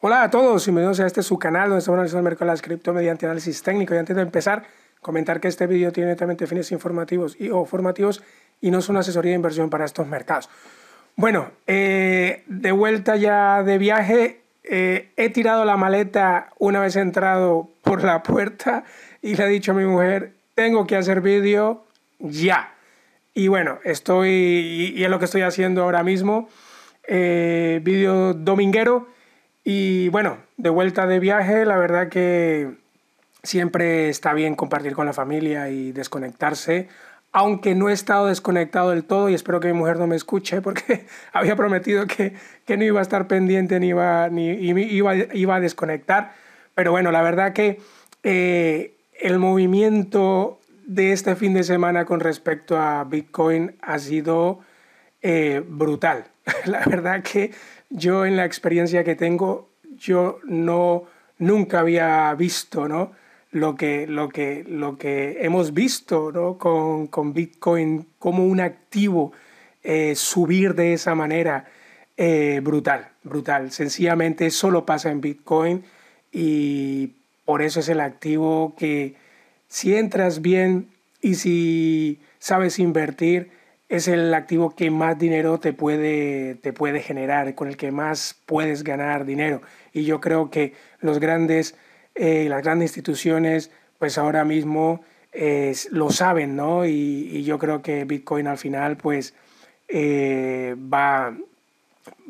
Hola a todos, y bienvenidos a este su canal donde estamos analizando el mercado de las cripto mediante análisis técnico. Y antes de empezar, comentar que este video tiene netamente fines informativos y o formativos y no es una asesoría de inversión para estos mercados. Bueno, eh, de vuelta ya de viaje, eh, he tirado la maleta una vez entrado por la puerta y le he dicho a mi mujer, tengo que hacer vídeo ya. Y bueno, estoy, y, es lo que estoy haciendo ahora mismo, eh, vídeo dominguero y bueno, de vuelta de viaje, la verdad que siempre está bien compartir con la familia y desconectarse, aunque no he estado desconectado del todo y espero que mi mujer no me escuche porque había prometido que, que no iba a estar pendiente ni, iba, ni iba, iba, a desconectar. Pero bueno, la verdad que eh, el movimiento de este fin de semana con respecto a Bitcoin ha sido eh, brutal. La verdad que yo en la experiencia que tengo, yo no nunca había visto, Lo que, hemos visto con, Bitcoin como un activo eh, subir de esa manera eh, brutal, brutal. Sencillamente solo pasa en Bitcoin y por eso es el activo que si entras bien y si sabes invertir, es el activo que más dinero te puede, generar, con el que más puedes ganar dinero. Y yo creo que los grandes, eh, las grandes instituciones, pues ahora mismo eh, lo saben, ¿no? Y, yo creo que Bitcoin al final, pues eh, va,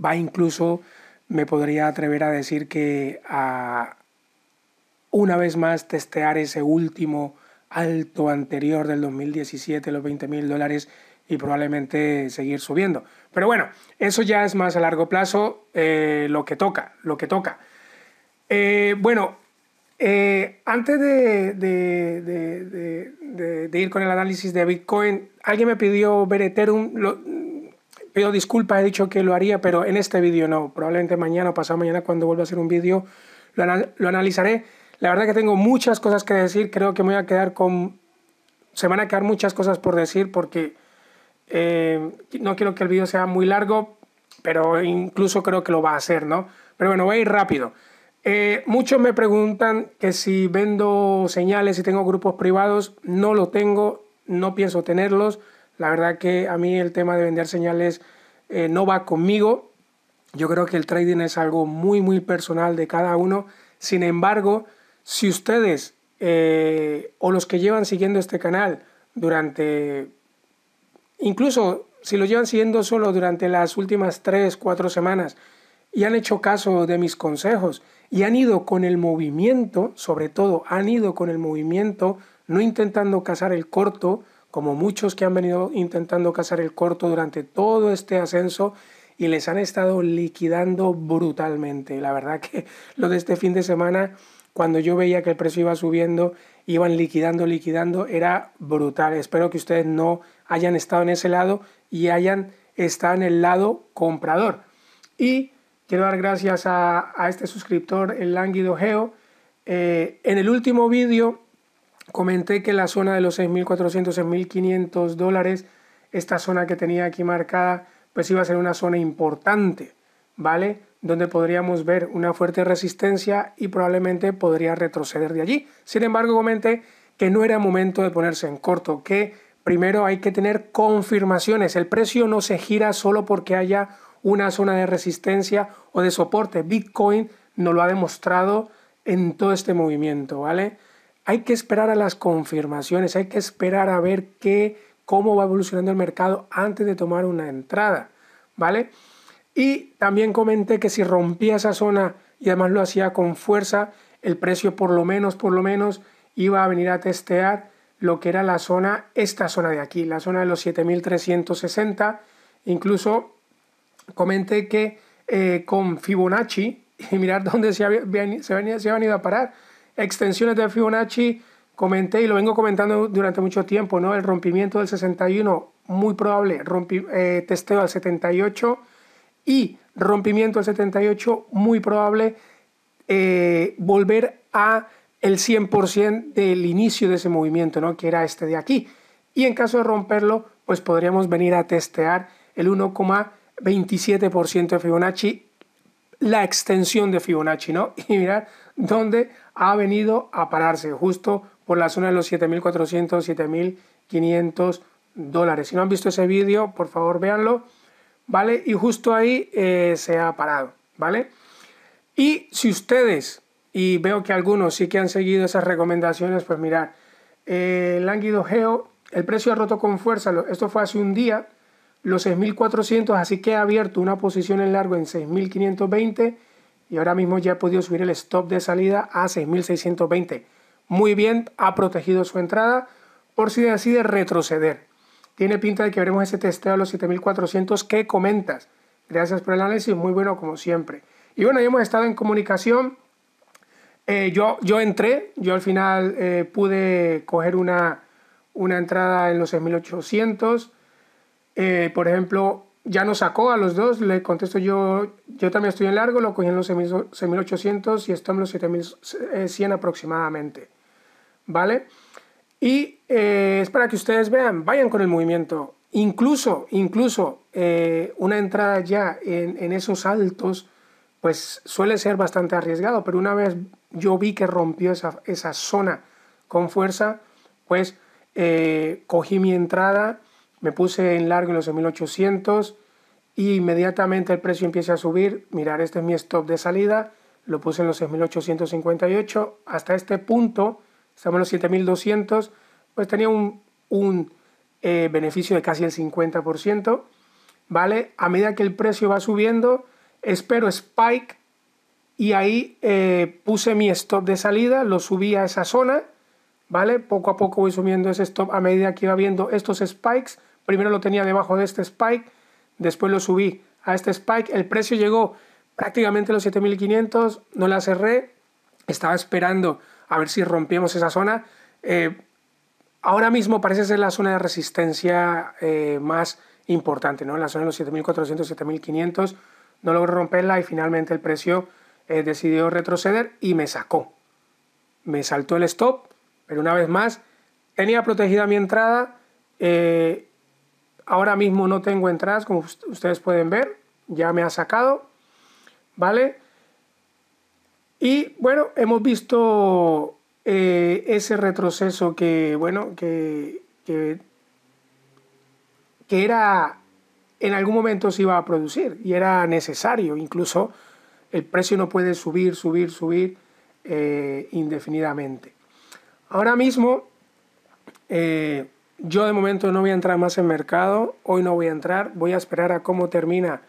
va incluso, me podría atrever a decir que a una vez más testear ese último alto anterior del 2017, los 20 mil dólares y probablemente seguir subiendo. Pero bueno, eso ya es más a largo plazo eh, lo que toca, lo que toca. Eh, bueno, eh, antes de, ir con el análisis de Bitcoin, alguien me pidió ver Ethereum. pido disculpas, he dicho que lo haría, pero en este vídeo no. Probablemente mañana o pasado mañana cuando vuelva a hacer un vídeo lo, analizaré. La verdad que tengo muchas cosas que decir, creo que me voy a quedar con... Se van a quedar muchas cosas por decir porque eh, no quiero que el vídeo sea muy largo, pero incluso creo que lo va a hacer, ¿no? Pero bueno, voy a ir rápido. Eh, muchos me preguntan que si vendo señales, y tengo grupos privados, no lo tengo, no pienso tenerlos. La verdad que a mí el tema de vender señales eh, no va conmigo. Yo creo que el trading es algo muy, muy personal de cada uno. Sin embargo, si ustedes o los que llevan siguiendo este canal durante Incluso si lo llevan siguiendo solo durante las últimas tres, cuatro semanas y han hecho caso de mis consejos y han ido con el movimiento, sobre todo han ido con el movimiento, no intentando cazar el corto, como muchos que han venido intentando cazar el corto durante todo este ascenso y les han estado liquidando brutalmente. La verdad que lo de este fin de semana, cuando yo veía que el precio iba subiendo, iban liquidando, liquidando, era brutal. Espero que ustedes no hayan estado en ese lado y hayan estado en el lado comprador. Y quiero dar gracias a, este suscriptor, el Lánguido Geo. Eh, en el último vídeo comenté que la zona de los 6.400, 6.500 dólares, esta zona que tenía aquí marcada, pues iba a ser una zona importante, ¿vale? Donde podríamos ver una fuerte resistencia y probablemente podría retroceder de allí. Sin embargo, comenté que no era momento de ponerse en corto, que primero hay que tener confirmaciones. El precio no se gira solo porque haya una zona de resistencia o de soporte. Bitcoin nos lo ha demostrado en todo este movimiento, ¿vale? Hay que esperar a las confirmaciones, hay que esperar a ver qué, cómo va evolucionando el mercado antes de tomar una entrada, ¿vale? Y también comenté que si rompía esa zona y además lo hacía con fuerza, el precio por lo menos, por lo menos, iba a venir a testear lo que era la zona, esta zona de aquí, la zona de los 7360. Incluso comenté que eh, con Fibonacci, y mirar dónde se, había se, venía se ido a parar, extensiones de Fibonacci, comenté y lo vengo comentando durante mucho tiempo, ¿no? El rompimiento del 61, muy probable, eh, testeo al 78 y rompimiento del 78, muy probable eh, volver a el 100% del inicio de ese movimiento, ¿no? que era este de aquí. Y en caso de romperlo, pues podríamos venir a testear el 1,27% de Fibonacci, la extensión de Fibonacci, ¿no? Y mirar dónde ha venido a pararse, justo por la zona de los 7.400, 7.500 dólares. Si no han visto ese vídeo, por favor véanlo, ¿vale? Y justo ahí eh, se ha parado, ¿vale? Y si ustedes y veo que algunos sí que han seguido esas recomendaciones, pues mirar, el eh, Lánguido Geo, el precio ha roto con fuerza, esto fue hace un día, los 6.400, así que ha abierto una posición en largo en 6.520 y ahora mismo ya ha podido subir el stop de salida a 6.620. Muy bien, ha protegido su entrada por si decide retroceder. Tiene pinta de que veremos ese testeo a los 7.400 ¿Qué comentas. Gracias por el análisis, muy bueno como siempre. Y bueno, ya hemos estado en comunicación eh, yo, entré, yo al final eh, pude coger una, una entrada en los 6800. Eh, por ejemplo, ya nos sacó a los dos, le contesto yo, yo también estoy en largo, lo cogí en los 6800 y estamos en los 7100 aproximadamente. ¿Vale? Y es para que ustedes vean, vayan con el movimiento. Incluso, incluso una entrada ya en, en, esos altos, pues suele ser bastante arriesgado, pero una vez yo vi que rompió esa, esa zona con fuerza, pues eh, cogí mi entrada, me puse en largo en los 6.800 y inmediatamente el precio empieza a subir. Mirar, este es mi stop de salida, lo puse en los 6858. Hasta este punto, estamos en los 7200, pues tenía un, un eh, beneficio de casi el 50%. ¿Vale? A medida que el precio va subiendo, espero spike y ahí eh, puse mi stop de salida, lo subí a esa zona, ¿vale? Poco a poco voy subiendo ese stop a medida que iba viendo estos spikes. Primero lo tenía debajo de este spike, después lo subí a este spike. El precio llegó prácticamente a los 7500, no la cerré, estaba esperando a ver si rompíamos esa zona. Eh, ahora mismo parece ser la zona de resistencia eh, más importante, ¿no? En la zona de los 7400, 7500, no logro romperla y finalmente el precio eh, decidió retroceder y me sacó. Me saltó el stop, pero una vez más, tenía protegida mi entrada. Eh, ahora mismo no tengo entradas, como ustedes pueden ver, ya me ha sacado, ¿vale? Y bueno, hemos visto eh, ese retroceso que, bueno, que, que era en algún momento se iba a producir y era necesario, incluso el precio no puede subir, subir, subir eh, indefinidamente. Ahora mismo, eh, yo de momento no voy a entrar más en mercado, hoy no voy a entrar, voy a esperar a cómo termina.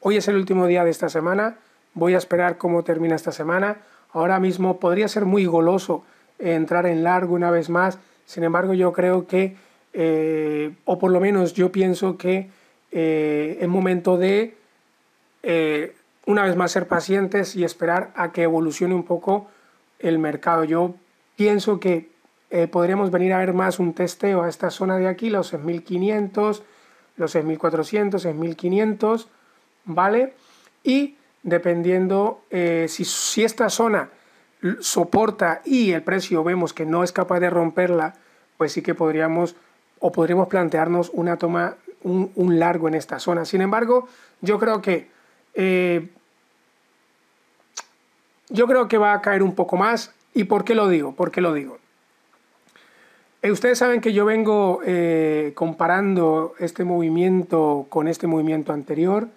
Hoy es el último día de esta semana, voy a esperar cómo termina esta semana. Ahora mismo podría ser muy goloso entrar en largo una vez más, sin embargo yo creo que, eh, o por lo menos yo pienso que es momento de una vez más ser pacientes y esperar a que evolucione un poco el mercado. Yo pienso que eh, podríamos venir a ver más un testeo a esta zona de aquí, los 6500, los 6400, 6500, ¿vale? Y dependiendo eh, si, esta zona soporta y el precio vemos que no es capaz de romperla, pues sí que podríamos o podríamos plantearnos una toma, un largo en esta zona. Sin embargo, yo creo que eh, yo creo que va a caer un poco más. ¿Y por qué lo digo? ¿Por qué lo digo? Eh, ustedes saben que yo vengo eh, comparando este movimiento con este movimiento anterior.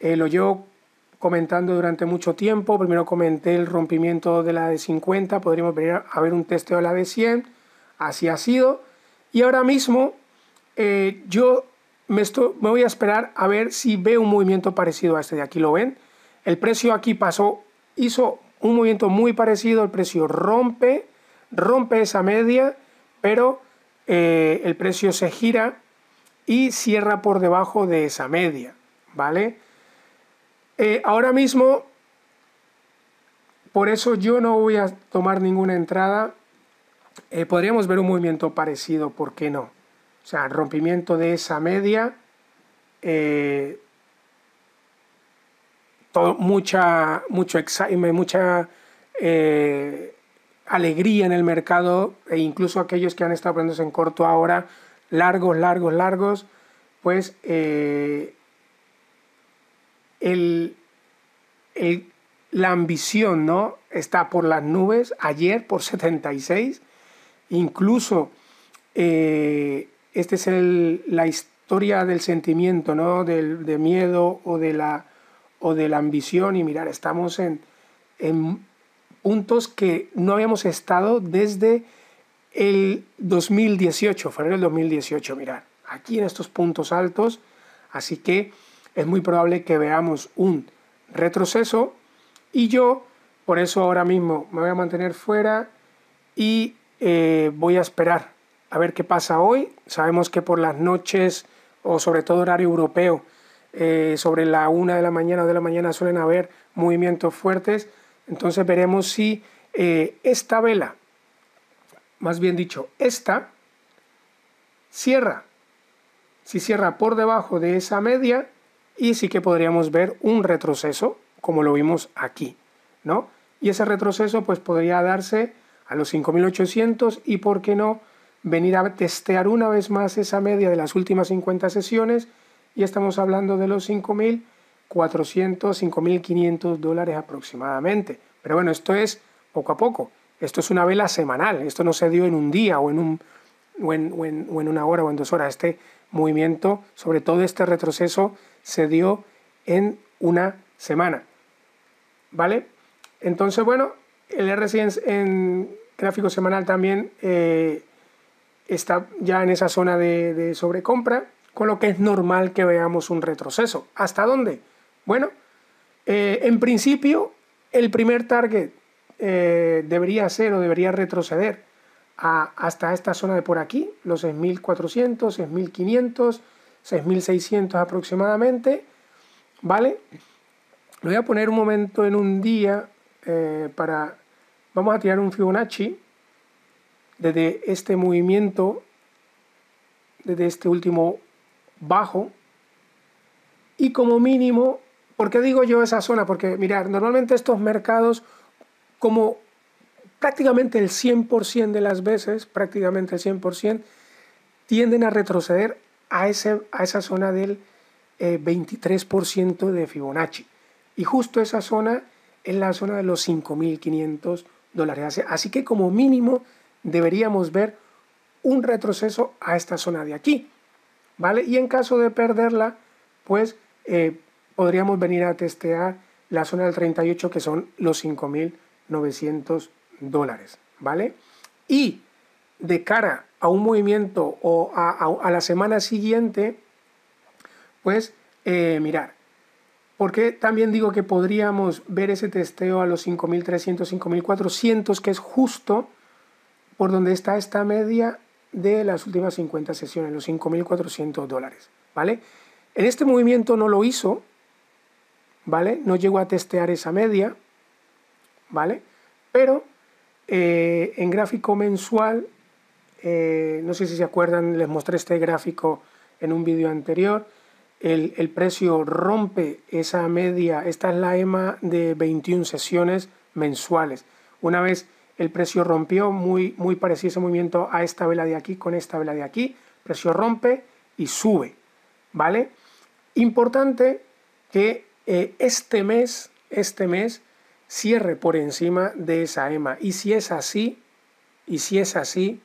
lo yo comentando durante mucho tiempo. Primero comenté el rompimiento de la de 50, podríamos venir a ver un testeo de la de 100. Así ha sido. Y ahora mismo yo me, voy a esperar a ver si ve un movimiento parecido a este de aquí. ¿Lo ven? El precio aquí pasó, hizo un movimiento muy parecido, el precio rompe, rompe esa media, pero eh, el precio se gira y cierra por debajo de esa media, ¿vale? Eh, ahora mismo, por eso yo no voy a tomar ninguna entrada. Eh, podríamos ver un movimiento parecido, ¿por qué no? O sea, rompimiento de esa media, eh, mucha, mucho mucha eh, alegría en el mercado e incluso aquellos que han estado poniéndose en corto ahora, largos, largos, largos, pues eh, la ambición ¿no? está por las nubes, ayer por 76, incluso esta es el, la historia del sentimiento, ¿no? Del de miedo o de, la, o de la ambición. Y mirar, estamos en, en puntos que no habíamos estado desde el 2018, febrero del 2018, mirar, aquí en estos puntos altos, así que es muy probable que veamos un retroceso y yo por eso ahora mismo me voy a mantener fuera y eh, voy a esperar a ver qué pasa hoy. Sabemos que por las noches, o sobre todo horario europeo, eh, sobre la una de la mañana o de la mañana suelen haber movimientos fuertes. Entonces veremos si eh, esta vela, más bien dicho, esta, cierra. Si cierra por debajo de esa media y sí que podríamos ver un retroceso, como lo vimos aquí, ¿no? Y ese retroceso pues podría darse a los 5.800 y, ¿por qué no?, venir a testear una vez más esa media de las últimas 50 sesiones y estamos hablando de los 5.400, 5.500 dólares aproximadamente. Pero bueno, esto es poco a poco. Esto es una vela semanal. Esto no se dio en un día o en, un, o en, o en, una hora o en dos horas. Este movimiento, sobre todo este retroceso, se dio en una semana. ¿Vale? Entonces, bueno, el RSI en, gráfico semanal también eh, está ya en esa zona de, sobrecompra, con lo que es normal que veamos un retroceso. ¿Hasta dónde? Bueno, eh, en principio el primer target eh, debería ser o debería retroceder hasta esta zona de por aquí, los 6.400, 6.500, 6.600 aproximadamente, ¿vale? Lo voy a poner un momento en un día eh, para... Vamos a tirar un Fibonacci desde este movimiento, desde este último bajo. Y como mínimo, ¿por qué digo yo esa zona? Porque mirar, normalmente estos mercados, como prácticamente el 100% de las veces, prácticamente el 100%, tienden a retroceder a, ese, a esa zona del 23% eh, de Fibonacci. Y justo esa zona es la zona de los 5.500 dólares. Así que como mínimo deberíamos ver un retroceso a esta zona de aquí, ¿vale? Y en caso de perderla, pues eh, podríamos venir a testear la zona del 38 que son los 5.900 dólares, ¿vale? Y de cara a un movimiento o a, la semana siguiente, pues eh, mirar, porque también digo que podríamos ver ese testeo a los 5.300, 5.400, que es justo por donde está esta media de las últimas 50 sesiones, los 5.400 dólares, ¿vale? En este movimiento no lo hizo, ¿vale? No llegó a testear esa media, ¿vale? Pero eh, en gráfico mensual, eh, no sé si se acuerdan, les mostré este gráfico en un vídeo anterior, el, el, precio rompe esa media, esta es la EMA de 21 sesiones mensuales. Una vez el precio rompió muy, muy parecido ese movimiento a esta vela de aquí con esta vela de aquí. precio rompe y sube, ¿vale? Importante que eh, este mes, este mes, cierre por encima de esa EMA. Y si es así, y si es así,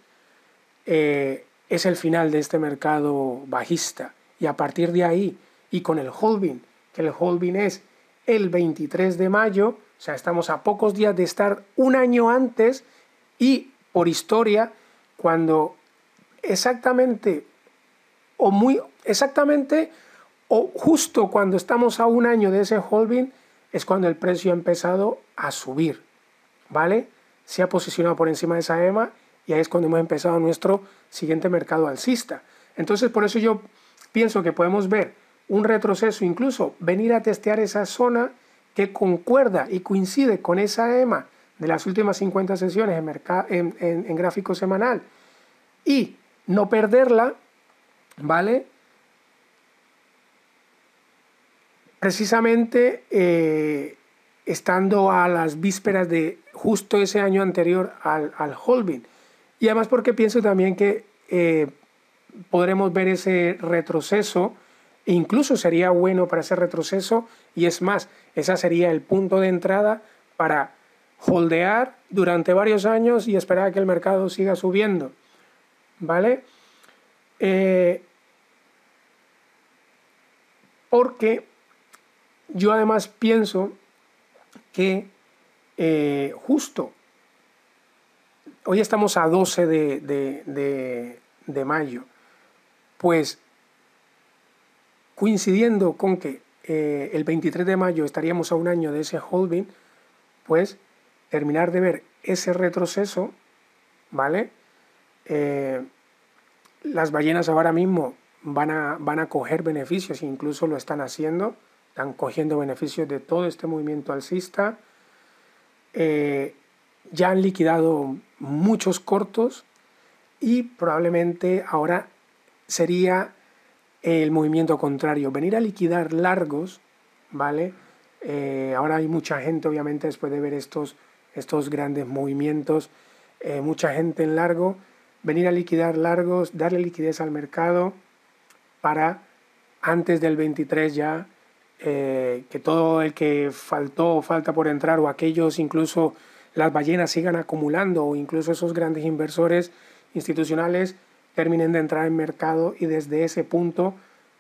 eh, es el final de este mercado bajista. Y a partir de ahí, y con el holding, que el holding es el 23 de mayo, sea, estamos a pocos días de estar un año antes y por historia, cuando exactamente o muy exactamente o justo cuando estamos a un año de ese holding es cuando el precio ha empezado a subir, ¿vale? Se ha posicionado por encima de esa EMA y ahí es cuando hemos empezado nuestro siguiente mercado alcista. Entonces, por eso yo pienso que podemos ver un retroceso, incluso venir a testear esa zona que concuerda y coincide con esa EMA de las últimas 50 sesiones en, en, en, gráfico semanal y no perderla, ¿vale? Precisamente eh, estando a las vísperas de justo ese año anterior al, al holding. Y además porque pienso también que eh, podremos ver ese retroceso Incluso sería bueno para ese retroceso y es más, ese sería el punto de entrada para holdear durante varios años y esperar a que el mercado siga subiendo. ¿Vale? Eh, porque yo además pienso que eh, justo, hoy estamos a 12 de, de mayo, pues coincidiendo con que eh, el 23 de mayo estaríamos a un año de ese holding, pues terminar de ver ese retroceso, ¿vale? Eh, las ballenas ahora mismo van a, van a coger beneficios, incluso lo están haciendo, están cogiendo beneficios de todo este movimiento alcista. Eh, ya han liquidado muchos cortos y probablemente ahora sería el movimiento contrario, venir a liquidar largos, ¿vale? Eh, ahora hay mucha gente, obviamente, después de ver estos, estos grandes movimientos, eh, mucha gente en largo, venir a liquidar largos, darle liquidez al mercado para antes del 23 ya, eh, que todo el que faltó o falta por entrar o aquellos incluso las ballenas sigan acumulando o incluso esos grandes inversores institucionales terminen de entrar en mercado y desde ese punto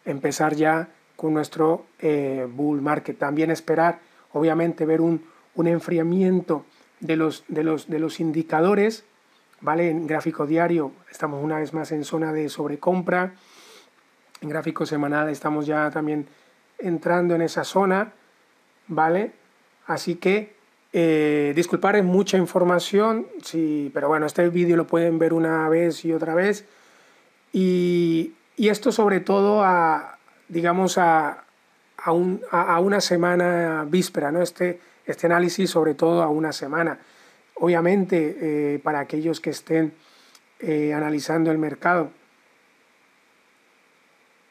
empezar ya con nuestro eh, bull market. También esperar, obviamente, ver un, un enfriamiento de los, de, los, de los indicadores, ¿vale? En gráfico diario estamos una vez más en zona de sobrecompra, en gráfico semanal estamos ya también entrando en esa zona, ¿vale? Así que, eh, disculpar, mucha información, sí, pero bueno, este vídeo lo pueden ver una vez y otra vez. Y, esto sobre todo a, digamos, a, una semana víspera, ¿no? Este, este análisis sobre todo a una semana. Obviamente, eh, para aquellos que estén eh, analizando el mercado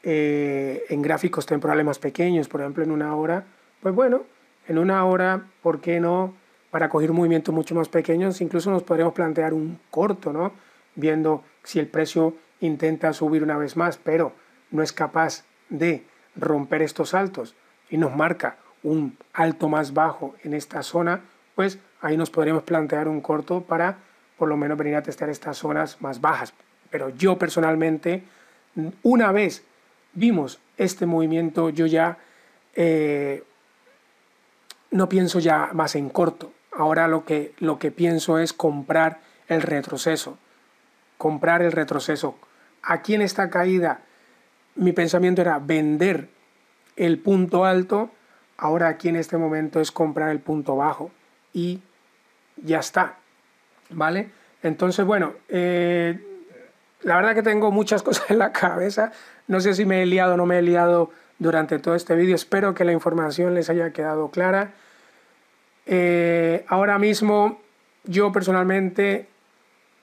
eh, en gráficos temporales más pequeños, por ejemplo, en una hora, pues bueno, en una hora, ¿por qué no? Para coger movimientos mucho más pequeños, incluso nos podríamos plantear un corto, ¿no? Viendo si el precio intenta subir una vez más, pero no es capaz de romper estos altos y nos marca un alto más bajo en esta zona, pues ahí nos podríamos plantear un corto para por lo menos venir a testear estas zonas más bajas. Pero yo personalmente, una vez vimos este movimiento, yo ya eh, no pienso ya más en corto. Ahora lo que, lo que pienso es comprar el retroceso. Comprar el retroceso aquí en esta caída mi pensamiento era vender el punto alto, ahora aquí en este momento es comprar el punto bajo y ya está, ¿vale? Entonces, bueno, eh, la verdad que tengo muchas cosas en la cabeza, no sé si me he liado o no me he liado durante todo este vídeo, espero que la información les haya quedado clara. Eh, ahora mismo yo personalmente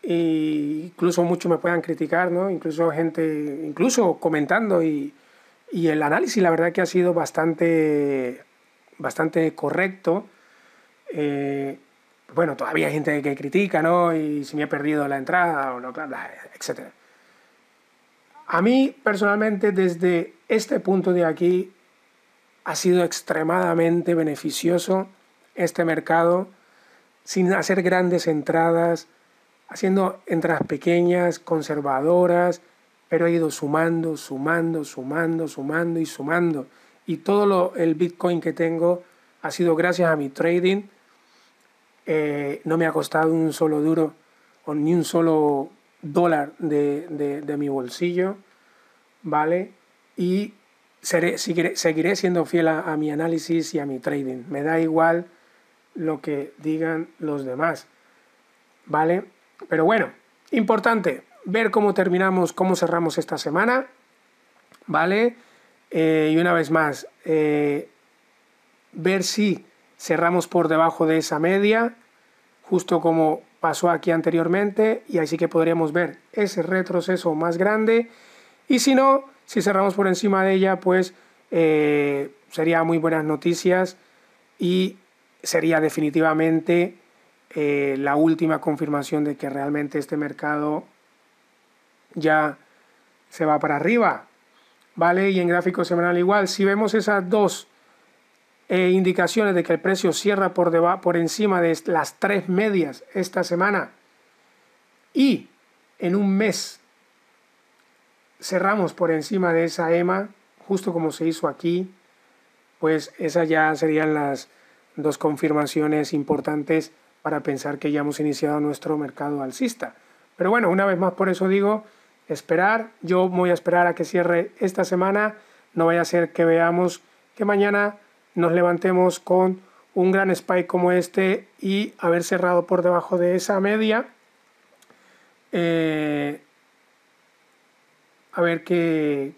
incluso muchos me puedan criticar, ¿no? incluso gente, incluso comentando y, el análisis la verdad que ha sido bastante, bastante correcto. Eh, bueno, todavía hay gente que critica, ¿no? Y si me he perdido la entrada, o etc. A mí, personalmente, desde este punto de aquí, ha sido extremadamente beneficioso este mercado, sin hacer grandes entradas, haciendo entradas pequeñas, conservadoras, pero he ido sumando, sumando, sumando, sumando y sumando. Y todo lo, el Bitcoin que tengo ha sido gracias a mi trading. Eh, no me ha costado un solo duro o ni un solo dólar de, mi bolsillo, ¿vale? Y seguiré, siendo fiel a mi análisis y a mi trading. Me da igual lo que digan los demás, ¿vale? Pero bueno, importante, ver cómo terminamos, cómo cerramos esta semana, ¿vale? Eh, y una vez más, eh, ver si cerramos por debajo de esa media, justo como pasó aquí anteriormente, y así que podríamos ver ese retroceso más grande. Y si no, si cerramos por encima de ella, pues eh, sería muy buenas noticias y sería definitivamente eh, la última confirmación de que realmente este mercado ya se va para arriba. ¿Vale? Y en gráfico semanal igual. Si vemos esas dos eh, indicaciones de que el precio cierra por, por encima de las tres medias esta semana y en un mes cerramos por encima de esa EMA, justo como se hizo aquí, pues esas ya serían las dos confirmaciones importantes para pensar que ya hemos iniciado nuestro mercado alcista. Pero bueno, una vez más por eso digo, esperar, yo voy a esperar a que cierre esta semana, no vaya a ser que veamos que mañana nos levantemos con un gran spike como este y haber cerrado por debajo de esa media. Eh, a ver qué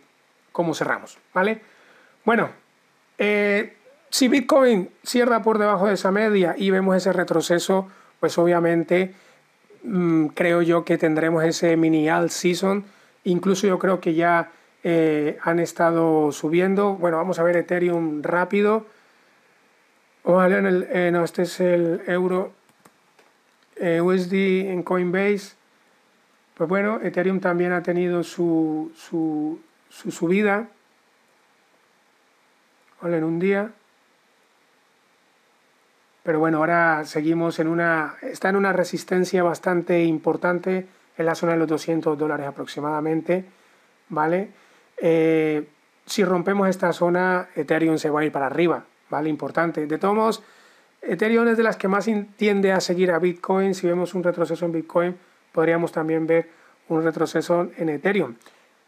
cómo cerramos, ¿vale? Bueno, eh, si Bitcoin cierra por debajo de esa media y vemos ese retroceso, pues obviamente mm, creo yo que tendremos ese mini alt season. Incluso yo creo que ya eh, han estado subiendo. Bueno, vamos a ver Ethereum rápido. Ojalá en el, eh, no, este es el euro eh, USD en Coinbase. Pues bueno, Ethereum también ha tenido su, su, subida. Hola, en un día pero bueno, ahora seguimos en una, está en una resistencia bastante importante en la zona de los 200 dólares aproximadamente, ¿vale? Eh, si rompemos esta zona, Ethereum se va a ir para arriba, ¿vale? Importante. De todos modos, Ethereum es de las que más tiende a seguir a Bitcoin. Si vemos un retroceso en Bitcoin, podríamos también ver un retroceso en Ethereum.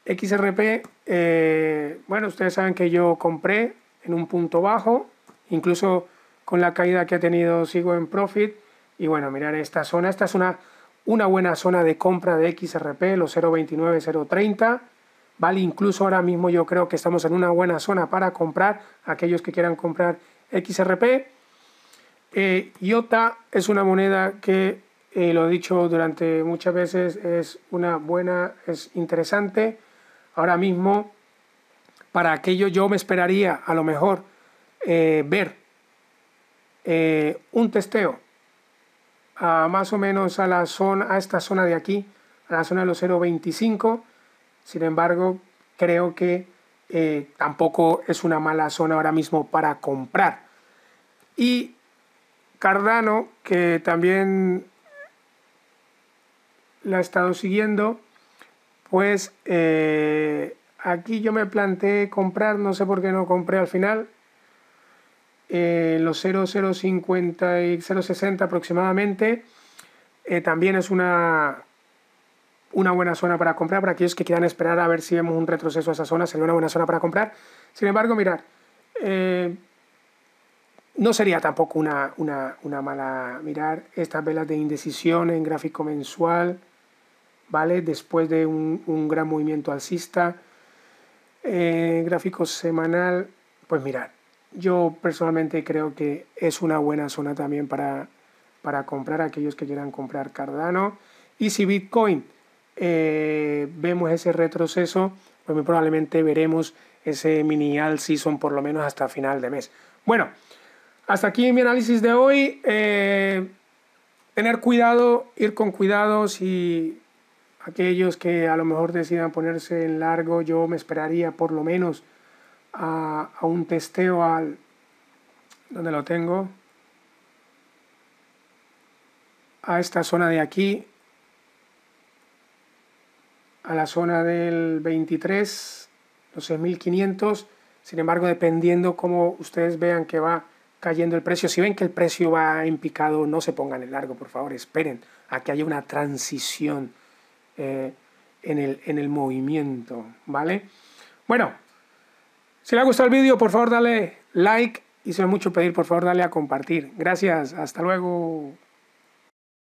XRP, eh, bueno, ustedes saben que yo compré en un punto bajo, incluso con la caída que ha tenido Sigo en Profit. Y bueno, mirar esta zona. Esta es una, una buena zona de compra de XRP, los 0.29, 0.30. Vale, incluso ahora mismo yo creo que estamos en una buena zona para comprar aquellos que quieran comprar XRP. Eh, IOTA es una moneda que, eh, lo he dicho durante muchas veces, es una buena, es interesante. Ahora mismo, para aquello yo me esperaría a lo mejor eh, ver eh, un testeo a más o menos a, la zona, a esta zona de aquí, a la zona de los 0.25. Sin embargo, creo que eh, tampoco es una mala zona ahora mismo para comprar. Y Cardano, que también la he estado siguiendo, pues eh, aquí yo me planteé comprar, no sé por qué no compré al final, eh, los 0050 y 060 aproximadamente, eh, también es una, una buena zona para comprar para aquellos que quieran esperar a ver si vemos un retroceso a esa zona, sería una buena zona para comprar. Sin embargo, mirar, eh, no sería tampoco una, mala mirar estas velas de indecisión en gráfico mensual, ¿vale? Después de un, gran movimiento alcista. Eh, gráfico semanal, pues mirar, yo personalmente creo que es una buena zona también para, para comprar aquellos que quieran comprar Cardano. Y si Bitcoin eh, vemos ese retroceso, pues muy probablemente veremos ese mini all season por lo menos hasta final de mes. Bueno, hasta aquí mi análisis de hoy. Eh, tener cuidado, ir con cuidado si aquellos que a lo mejor decidan ponerse en largo, yo me esperaría por lo menos a, un testeo al... donde lo tengo? A esta zona de aquí, a la zona del 23, los 6.500. Sin embargo, dependiendo como ustedes vean que va cayendo el precio, si ven que el precio va en picado, no se pongan el largo, por favor, esperen a que haya una transición eh, en, el, en el movimiento, ¿vale? Bueno, si le ha gustado el vídeo, por favor dale like y si es mucho pedir, por favor dale a compartir. Gracias, hasta luego.